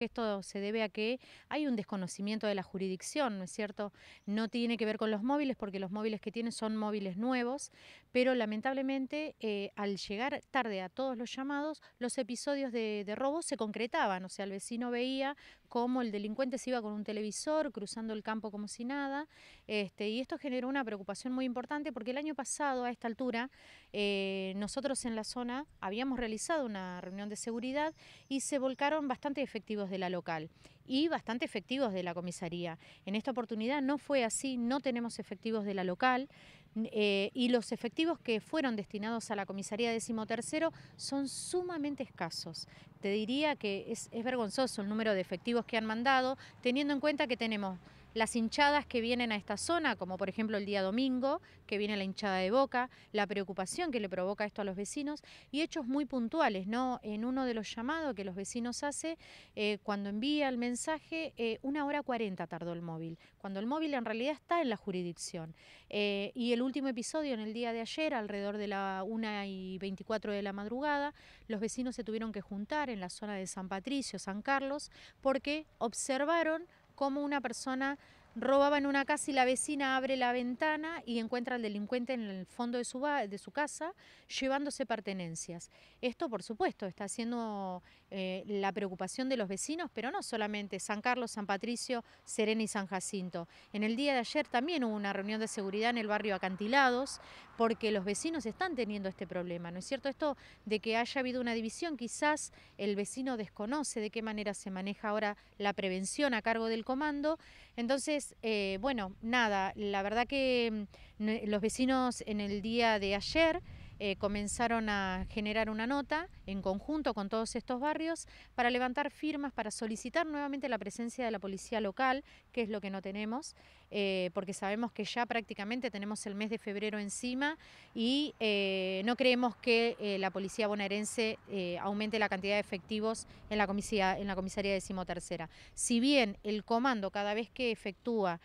Esto se debe a que hay un desconocimiento de la jurisdicción, ¿no es cierto? No tiene que ver con los móviles porque los móviles que tiene son móviles nuevos, pero lamentablemente eh, al llegar tarde a todos los llamados, los episodios de, robo se concretaban, o sea, el vecino veía cómo el delincuente se iba con un televisor cruzando el campo como si nada, este, y esto generó una preocupación muy importante porque el año pasado a esta altura eh, nosotros en la zona habíamos realizado una reunión de seguridad y se volcaron bastante efectivos de la local y bastante efectivos de la comisaría. En esta oportunidad no fue así, no tenemos efectivos de la local eh, y los efectivos que fueron destinados a la comisaría tercero son sumamente escasos. Te diría que es vergonzoso el número de efectivos que han mandado, teniendo en cuenta que tenemos las hinchadas que vienen a esta zona, como por ejemplo el día domingo, que viene la hinchada de Boca, la preocupación que le provoca esto a los vecinos y hechos muy puntuales, ¿no? En uno de los llamados que los vecinos hace, eh, cuando envía el mensaje, eh, una hora cuarenta tardó el móvil, cuando el móvil en realidad está en la jurisdicción. Eh, y el último episodio, en el día de ayer, alrededor de la una y veinticuatro de la madrugada, los vecinos se tuvieron que juntar en la zona de San Patricio, San Carlos, porque observaron como una persona Robaba en una casa y la vecina abre la ventana y encuentra al delincuente en el fondo de su, de su casa llevándose pertenencias. Esto, por supuesto, está siendo eh, la preocupación de los vecinos, pero no solamente San Carlos, San Patricio, Serena y San Jacinto. En el día de ayer también hubo una reunión de seguridad en el barrio Acantilados porque los vecinos están teniendo este problema. ¿No es cierto esto de que haya habido una división? Quizás el vecino desconoce de qué manera se maneja ahora la prevención a cargo del comando. Entonces, eh, bueno, nada, la verdad que mm, los vecinos en el día de ayer eh, comenzaron a generar una nota en conjunto con todos estos barrios para levantar firmas, para solicitar nuevamente la presencia de la policía local, que es lo que no tenemos, eh, porque sabemos que ya prácticamente tenemos el mes de febrero encima y eh, no creemos que la policía bonaerense aumente la cantidad de efectivos en la, comisaría, en la comisaría decimotercera. Si bien el comando cada vez que efectúa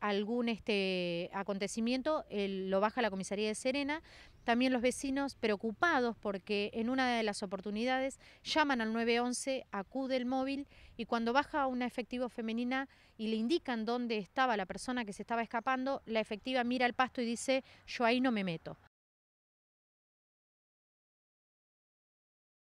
algún este acontecimiento, lo baja la comisaría de Serena, también los vecinos preocupados porque en una de las oportunidades llaman al 911, acude el móvil y cuando baja una efectiva femenina y le indican dónde estaba la persona que se estaba escapando, la efectiva mira el pasto y dice, yo ahí no me meto.